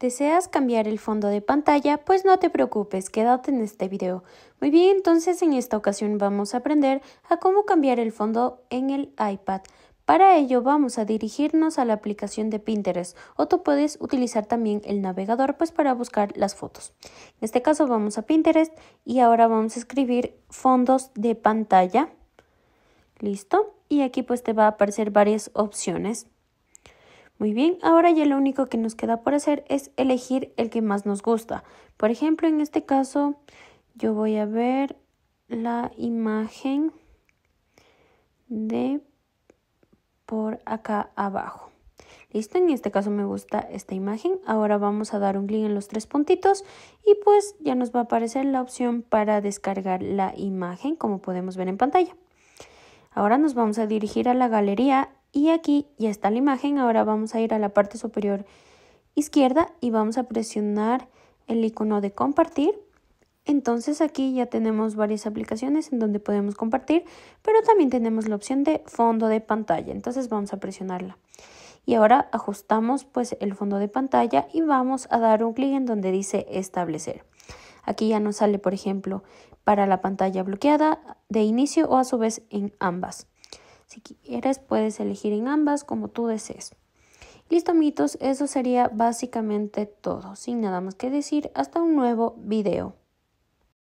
¿Deseas cambiar el fondo de pantalla? Pues no te preocupes, quédate en este video. Muy bien, entonces en esta ocasión vamos a aprender a cómo cambiar el fondo en el iPad. Para ello vamos a dirigirnos a la aplicación de Pinterest o tú puedes utilizar también el navegador pues para buscar las fotos. En este caso vamos a Pinterest y ahora vamos a escribir fondos de pantalla. Listo. Y aquí pues te va a aparecer varias opciones. Muy bien, ahora ya lo único que nos queda por hacer es elegir el que más nos gusta. Por ejemplo, en este caso yo voy a ver la imagen de por acá abajo. Listo, en este caso me gusta esta imagen. Ahora vamos a dar un clic en los tres puntitos y pues ya nos va a aparecer la opción para descargar la imagen como podemos ver en pantalla. Ahora nos vamos a dirigir a la galería y aquí ya está la imagen, ahora vamos a ir a la parte superior izquierda y vamos a presionar el icono de compartir. Entonces aquí ya tenemos varias aplicaciones en donde podemos compartir, pero también tenemos la opción de fondo de pantalla, entonces vamos a presionarla. Y ahora ajustamos pues el fondo de pantalla y vamos a dar un clic en donde dice establecer. Aquí ya nos sale, por ejemplo, para la pantalla bloqueada de inicio o a su vez en ambas. Si quieres, puedes elegir en ambas como tú desees. Listo, mitos, eso sería básicamente todo. Sin nada más que decir, hasta un nuevo video.